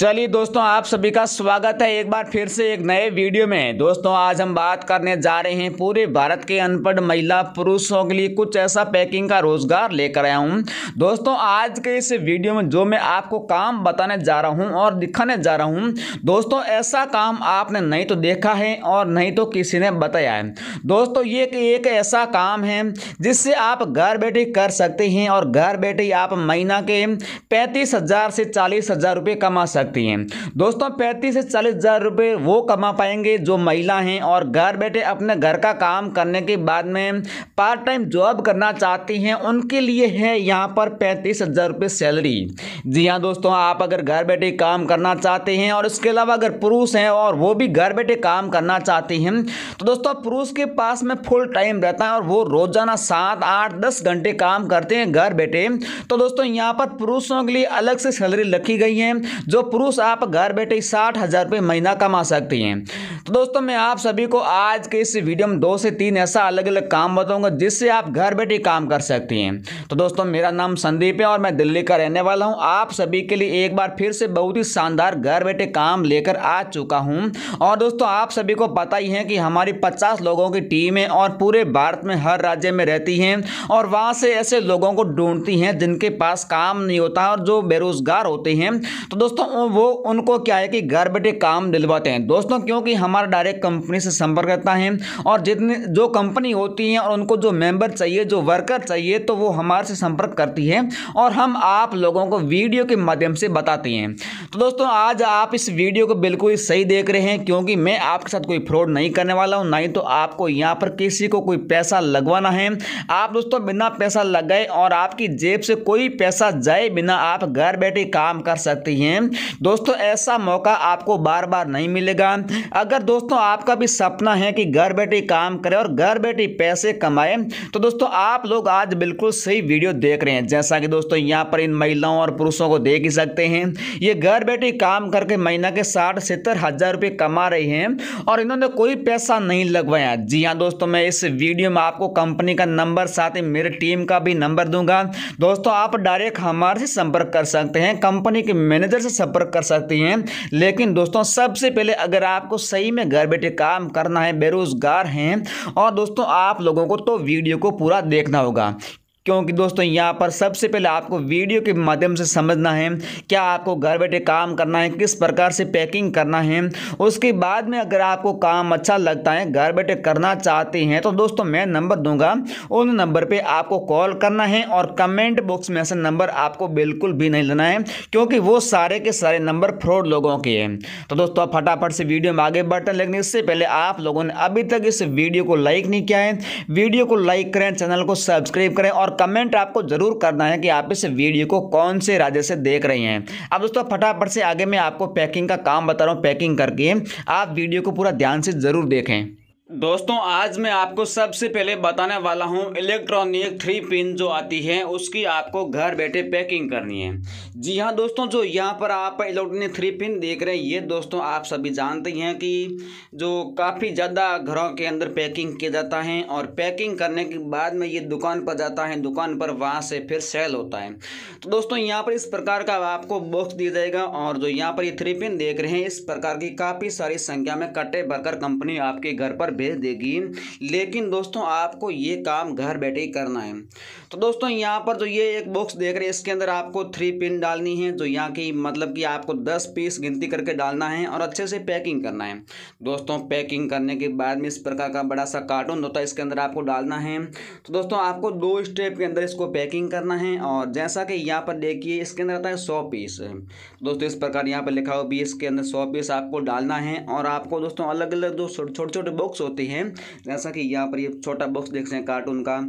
चलिए दोस्तों आप सभी का स्वागत है एक बार फिर से एक नए वीडियो में दोस्तों आज हम बात करने जा रहे हैं पूरे भारत के अनपढ़ महिला पुरुषों के लिए कुछ ऐसा पैकिंग का रोजगार लेकर आया हूं दोस्तों आज के इस वीडियो में जो मैं आपको काम बताने जा रहा हूं और दिखाने जा रहा हूं दोस्तों ऐसा काम आपने नहीं तो देखा है और नहीं तो किसी ने बताया है दोस्तों ये एक ऐसा काम है जिससे आप घर बैठे कर सकते हैं और घर बैठे आप महीना के पैंतीस से चालीस हज़ार कमा सकते सकती हैं दोस्तों पैंतीस से चालीस हज़ार रुपये वो कमा पाएंगे जो महिला हैं और घर बैठे अपने घर का काम करने के बाद में पार्ट टाइम जॉब करना चाहती हैं उनके लिए है यहाँ पर पैंतीस हज़ार रुपये सैलरी जी हाँ दोस्तों आप अगर घर बैठे काम करना चाहते हैं और इसके अलावा अगर पुरुष हैं और वो भी घर बैठे काम करना चाहते हैं तो दोस्तों पुरुष के पास में फुल टाइम रहता है और वो रोजाना सात आठ दस घंटे काम करते हैं घर बैठे तो दोस्तों यहाँ पर पुरुषों के लिए अलग से सैलरी रखी गई है जो पुरुष आप घर बैठे साठ हज़ार रुपये महीना कमा सकती हैं तो दोस्तों मैं आप सभी को आज के इस वीडियो में दो से तीन ऐसा अलग अलग काम बताऊंगा जिससे आप घर बैठे काम कर सकती हैं तो दोस्तों मेरा नाम संदीप है और मैं दिल्ली का रहने वाला हूं आप सभी के लिए एक बार फिर से बहुत ही शानदार घर बैठे काम लेकर आ चुका हूं और दोस्तों आप सभी को पता ही है कि हमारी पचास लोगों की टीम है और पूरे भारत में हर राज्य में रहती हैं और वहाँ से ऐसे लोगों को ढूंढती हैं जिनके पास काम नहीं होता और जो बेरोजगार होते हैं तो दोस्तों दोस्तों वो उनको क्या है कि घर बैठे काम दिलवाते हैं दोस्तों क्योंकि हमारा डायरेक्ट कंपनी से संपर्क करता है और जितने जो कंपनी होती है और उनको जो मेंबर चाहिए जो वर्कर चाहिए तो वो हमारे से संपर्क करती है और हम आप लोगों को वीडियो के माध्यम से बताते हैं तो दोस्तों आज आप इस वीडियो को बिल्कुल सही देख रहे हैं क्योंकि मैं आपके साथ कोई फ्रॉड नहीं करने वाला हूँ ना तो आपको यहाँ पर किसी को कोई पैसा लगवाना है आप दोस्तों बिना पैसा लगाए और आपकी जेब से कोई पैसा जाए बिना आप घर बैठे काम कर सकती हैं दोस्तों ऐसा मौका आपको बार बार नहीं मिलेगा अगर दोस्तों आपका भी सपना है कि घर बैठे काम करें और घर बैठे पैसे कमाए तो दोस्तों आप लोग आज बिल्कुल सही वीडियो देख रहे हैं जैसा कि दोस्तों यहाँ पर इन महिलाओं और पुरुषों को देख ही सकते हैं ये घर बैठे काम करके महीना के साठ सत्तर हज़ार रुपये कमा रहे हैं और इन्होंने कोई पैसा नहीं लगवाया जी हाँ दोस्तों मैं इस वीडियो में आपको कंपनी का नंबर साथ ही मेरे टीम का भी नंबर दूंगा दोस्तों आप डायरेक्ट हमारे से संपर्क कर सकते हैं कंपनी के मैनेजर से संपर्क वर्क कर सकती हैं लेकिन दोस्तों सबसे पहले अगर आपको सही में घर बैठे काम करना है बेरोज़गार हैं और दोस्तों आप लोगों को तो वीडियो को पूरा देखना होगा क्योंकि दोस्तों यहाँ पर सबसे पहले आपको वीडियो के माध्यम से समझना है क्या आपको घर बैठे काम करना है किस प्रकार से पैकिंग करना है उसके बाद में अगर आपको काम अच्छा लगता है घर बैठे करना चाहते हैं तो दोस्तों मैं नंबर दूंगा उन नंबर पर आपको कॉल करना है और कमेंट बॉक्स में ऐसा नंबर आपको बिल्कुल भी नहीं लेना है क्योंकि वो सारे के सारे नंबर फ्रॉड लोगों के हैं तो दोस्तों आप फटाफट से वीडियो में आगे बढ़ते हैं लेकिन इससे पहले आप लोगों ने अभी तक इस वीडियो को लाइक नहीं किया है वीडियो को लाइक करें चैनल को सब्सक्राइब करें और कमेंट आपको ज़रूर करना है कि आप इस वीडियो को कौन से राज्य से देख रहे हैं अब दोस्तों फटाफट से आगे मैं आपको पैकिंग का काम बता रहा हूँ पैकिंग करके आप वीडियो को पूरा ध्यान से ज़रूर देखें दोस्तों आज मैं आपको सबसे पहले बताने वाला हूं इलेक्ट्रॉनिक थ्री पिन जो आती है उसकी आपको घर बैठे पैकिंग करनी है जी हाँ दोस्तों जो यहाँ पर आप इलेक्ट्रॉनिक थ्री पिन देख रहे हैं ये दोस्तों आप सभी जानते हैं कि जो काफ़ी ज़्यादा घरों के अंदर पैकिंग किया जाता है और पैकिंग करने के बाद में ये दुकान पर जाता है दुकान पर वहाँ से फिर सेल होता है तो दोस्तों यहाँ पर इस प्रकार का आपको बॉक्स दिया जाएगा और जो यहाँ पर ये थ्री पिन देख रहे हैं इस प्रकार की काफ़ी सारी संख्या में कट्टे भरकर कंपनी आपके घर पर भेज देगी लेकिन दोस्तों आपको ये काम घर बैठे ही करना है तो दोस्तों यहाँ पर जो ये एक बॉक्स देख रहे हैं इसके अंदर आपको थ्री पिन डालनी है तो यहाँ की मतलब कि आपको दस पीस गिनती करके डालना है और अच्छे से पैकिंग करना है दोस्तों पैकिंग करने के बाद में इस प्रकार का बड़ा सा कार्टून होता है इसके अंदर आपको डालना है तो दोस्तों आपको दो स्टेप के अंदर इसको पैकिंग करना है और जैसा कि यहाँ पर देखिए इसके अंदर आता है सौ पीस दोस्तों इस प्रकार यहाँ पर लिखा हो भी इसके अंदर सौ पीस आपको डालना है और आपको दोस्तों अलग अलग दो छोटे छोटे बॉक्स होते हैं जैसा कि यहाँ पर ये छोटा बॉक्स देख रहे हैं कार्टून का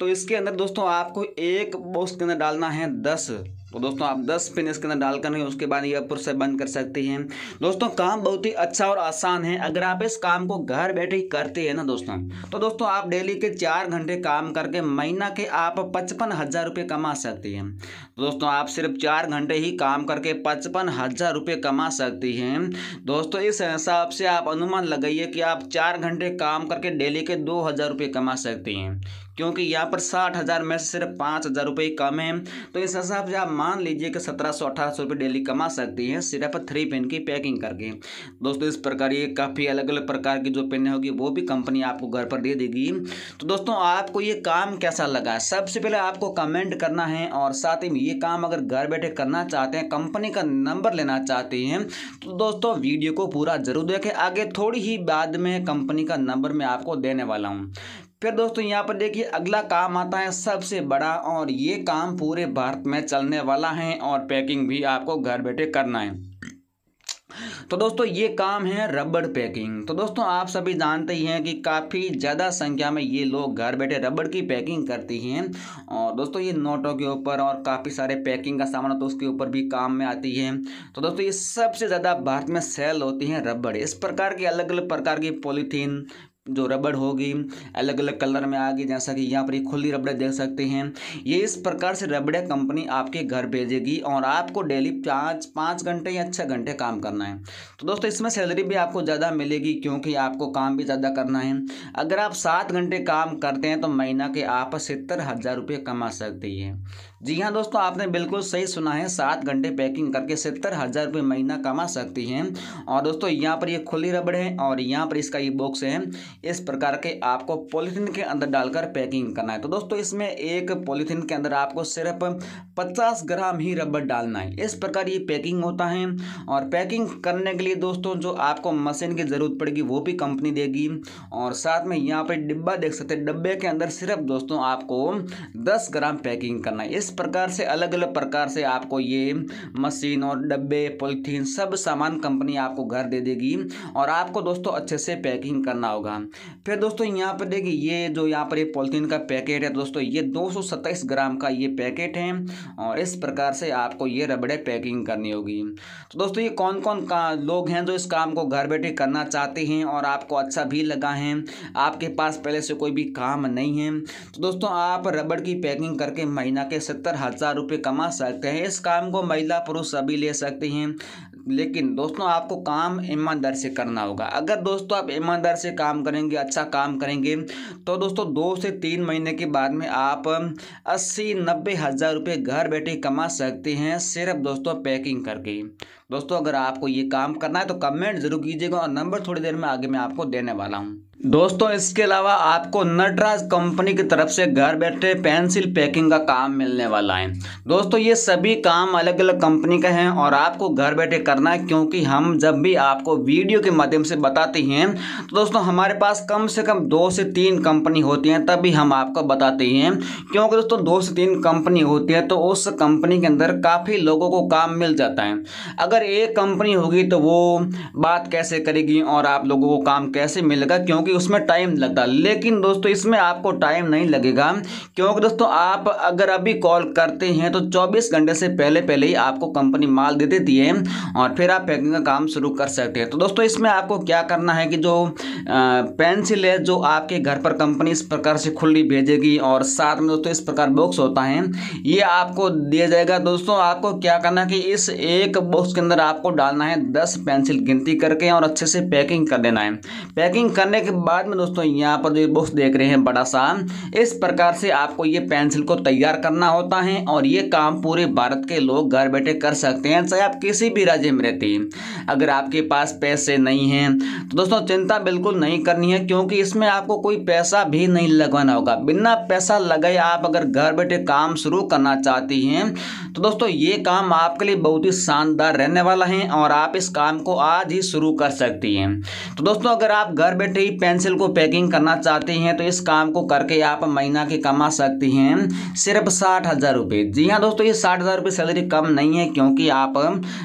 तो इसके अंदर दोस्तों आपको एक बॉक्स के अंदर डालना है दस तो दोस्तों आप 10 पिन इसके अंदर डालकर नहीं उसके बाद ये अपुर से बंद कर सकते हैं दोस्तों काम बहुत ही अच्छा और आसान है अगर आप इस काम को घर बैठे ही करते हैं ना दोस्तों तो दोस्तों आप डेली के चार घंटे काम करके महीना के आप पचपन हज़ार रुपये कमा सकते हैं तो दोस्तों आप सिर्फ चार घंटे ही काम करके पचपन हज़ार रुपये कमा सकते हैं दोस्तों इस हिसाब से आप अनुमान लगाइए कि आप चार घंटे काम करके डेली के दो हज़ार रुपये कमा सकते हैं क्योंकि यहाँ पर साठ हज़ार में से सिर्फ पाँच हज़ार रुपये कम है तो इस हिसाब से आप मान लीजिए कि सत्रह सौ अठारह सौ रुपये डेली कमा सकती हैं सिर्फ थ्री पेन की पैकिंग करके दोस्तों इस प्रकार ये काफ़ी अलग अलग प्रकार की जो पेन होगी वो भी कंपनी आपको घर पर दे देगी तो दोस्तों आपको ये काम कैसा लगा सबसे पहले आपको कमेंट करना है और साथ ही ये काम अगर घर बैठे करना चाहते हैं कंपनी का नंबर लेना चाहते हैं तो दोस्तों वीडियो को पूरा जरूर देखें आगे थोड़ी ही बाद में कंपनी का नंबर मैं आपको देने वाला हूँ फिर दोस्तों यहाँ पर देखिए अगला काम आता है सबसे बड़ा और ये काम पूरे भारत में चलने वाला है और पैकिंग भी आपको घर बैठे करना है तो दोस्तों ये काम है रबड़ पैकिंग तो दोस्तों आप सभी जानते ही हैं कि काफ़ी ज़्यादा संख्या में ये लोग घर बैठे रबड़ की पैकिंग करती हैं और दोस्तों ये नोटों के ऊपर और काफ़ी सारे पैकिंग का सामान तो उसके ऊपर भी काम में आती है तो दोस्तों ये सबसे ज़्यादा भारत में सेल होती हैं रबड़ इस प्रकार की अलग अलग प्रकार की पॉलीथीन जो रबड़ होगी अलग अलग कलर में आ गई जैसा कि यहाँ पर ये खुली रबड़े देख सकते हैं ये इस प्रकार से रबड़े कंपनी आपके घर भेजेगी और आपको डेली पाँच पाँच घंटे या छः घंटे काम करना है तो दोस्तों इसमें सैलरी भी आपको ज़्यादा मिलेगी क्योंकि आपको काम भी ज़्यादा करना है अगर आप सात घंटे काम करते हैं तो महीना के आप सत्तर हज़ार रुपये कमा सकते हैं जी हाँ दोस्तों आपने बिल्कुल सही सुना है सात घंटे पैकिंग करके सत्तर हज़ार रुपये महीना कमा सकती हैं और दोस्तों यहाँ पर ये खुली रबड़ है और यहाँ पर इसका ये बॉक्स है इस प्रकार के आपको पॉलीथीन के अंदर डालकर पैकिंग करना है तो दोस्तों इसमें एक पॉलीथीन के अंदर आपको सिर्फ पचास ग्राम ही रबड़ डालना है इस प्रकार ये पैकिंग होता है और पैकिंग करने के लिए दोस्तों जो आपको मशीन की ज़रूरत पड़ेगी वो भी कंपनी देगी और साथ में यहाँ पर डिब्बा देख सकते डिब्बे के अंदर सिर्फ दोस्तों आपको दस ग्राम पैकिंग करना है इस इस प्रकार से अलग अलग प्रकार से आपको ये मशीन और डब्बे पोलिथीन सब सामान कंपनी आपको घर दे देगी और आपको दोस्तों अच्छे से पैकिंग करना होगा फिर दोस्तों यहाँ पर देखिए ये जो यहाँ पर ये पोलिथीन का पैकेट है दोस्तों ये दो ग्राम का ये पैकेट है और इस प्रकार से आपको ये रबड़े पैकिंग करनी होगी तो दोस्तों ये कौन कौन का लोग हैं जो इस काम को घर बैठे करना चाहते हैं और आपको अच्छा भी लगा है आपके पास पहले से कोई भी काम नहीं है तो दोस्तों आप रबड़ की पैकिंग करके महीना के सत्तर हज़ार रुपये कमा सकते हैं इस काम को महिला पुरुष सभी ले सकते हैं लेकिन दोस्तों आपको काम ईमानदार से करना होगा अगर दोस्तों आप ईमानदार से काम करेंगे अच्छा काम करेंगे तो दोस्तों दो से तीन महीने के बाद में आप अस्सी नब्बे हज़ार रुपये घर बैठे कमा सकते हैं सिर्फ दोस्तों पैकिंग करके दोस्तों अगर आपको ये काम करना है तो कमेंट ज़रूर कीजिएगा और नंबर थोड़ी देर में आगे मैं आपको देने वाला हूँ दोस्तों इसके अलावा आपको नटराज कंपनी की तरफ से घर बैठे पेंसिल पैकिंग का काम मिलने वाला है दोस्तों ये सभी काम अलग अलग कंपनी का हैं और आपको घर बैठे करना है क्योंकि हम जब भी आपको वीडियो के माध्यम से बताते हैं तो दोस्तों हमारे पास कम से कम दो से तीन कंपनी होती हैं तभी हम आपको बताते हैं क्योंकि दोस्तों दो से तीन कंपनी होती है तो उस कंपनी के अंदर काफ़ी लोगों को काम मिल जाता है अगर एक कंपनी होगी तो वो बात कैसे करेगी और आप लोगों को काम कैसे मिलेगा क्योंकि क्योंकि उसमें टाइम लगता है लेकिन दोस्तों इसमें आपको टाइम नहीं लगेगा क्योंकि दोस्तों आप अगर अभी कॉल करते हैं तो चौबीस घंटे से पहले पहले ही आपको कंपनी माल दे देती है और फिर आप पैकिंग का काम शुरू कर सकते हैं तो दोस्तों इसमें आपको क्या करना है कि जो पेंसिल है जो आपके घर पर कंपनी इस प्रकार से खुली भेजेगी और साथ में दोस्तों इस प्रकार बॉक्स होता है ये आपको दिया जाएगा दोस्तों आपको क्या करना है कि इस एक बॉक्स के अंदर आपको डालना है दस पेंसिल गिनती करके और अच्छे से पैकिंग कर देना है पैकिंग करने के बाद में दोस्तों यहाँ पर जो बॉक्स देख रहे हैं बड़ा सा इस प्रकार से आपको ये पेंसिल को तैयार करना होता है और ये काम पूरे भारत के लोग घर बैठे कर सकते हैं चाहे आप किसी भी राज्य में रहते हैं अगर आपके पास पैसे नहीं हैं तो दोस्तों चिंता बिल्कुल नहीं करनी है क्योंकि इसमें आपको कोई पैसा भी नहीं लगवाना होगा बिना पैसा लगाए आप अगर घर बैठे काम शुरू करना चाहती हैं तो दोस्तों ये काम आपके लिए बहुत ही शानदार रहने वाला है और आप इस काम को आज ही शुरू कर सकती हैं तो दोस्तों अगर आप घर बैठे ही पेंसिल को पैकिंग करना चाहते हैं तो इस काम को करके आप महीना की कमा सकती हैं सिर्फ साठ हज़ार रुपये जी हाँ दोस्तों ये साठ हज़ार रुपये सैलरी कम नहीं है क्योंकि आप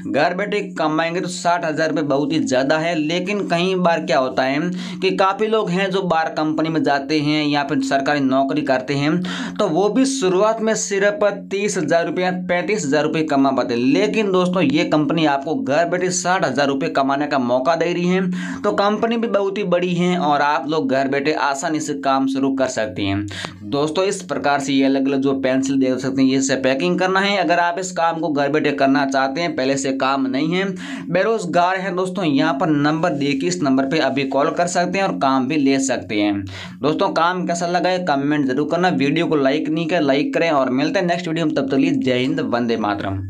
घर बैठे कमाएंगे तो साठ हज़ार रुपये बहुत ही ज़्यादा है लेकिन कई बार क्या होता है कि काफ़ी लोग हैं जो बाहर कंपनी में जाते हैं या फिर सरकारी नौकरी करते हैं तो वो भी शुरुआत में सिर्फ तीस हज़ार रुपये पैंतीस हज़ार रुपये कमा पाते लेकिन दोस्तों ये कंपनी आपको घर बैठे साठ हज़ार रुपये कमाने का मौका दे रही है तो कंपनी भी बहुत ही बड़ी है और और आप लोग घर बैठे आसानी से काम शुरू कर सकते हैं दोस्तों इस प्रकार से ये अलग अलग जो पेंसिल दे सकते हैं इससे पैकिंग करना है अगर आप इस काम को घर बैठे करना चाहते हैं पहले से काम नहीं है बेरोजगार हैं दोस्तों यहाँ पर नंबर दे के इस नंबर पर अभी कॉल कर सकते हैं और काम भी ले सकते हैं दोस्तों काम कैसा लगा है कमेंट जरूर करना वीडियो को लाइक नहीं कर लाइक करें और मिलते हैं नेक्स्ट वीडियो में तब तक लिए जय हिंद वंदे मातरम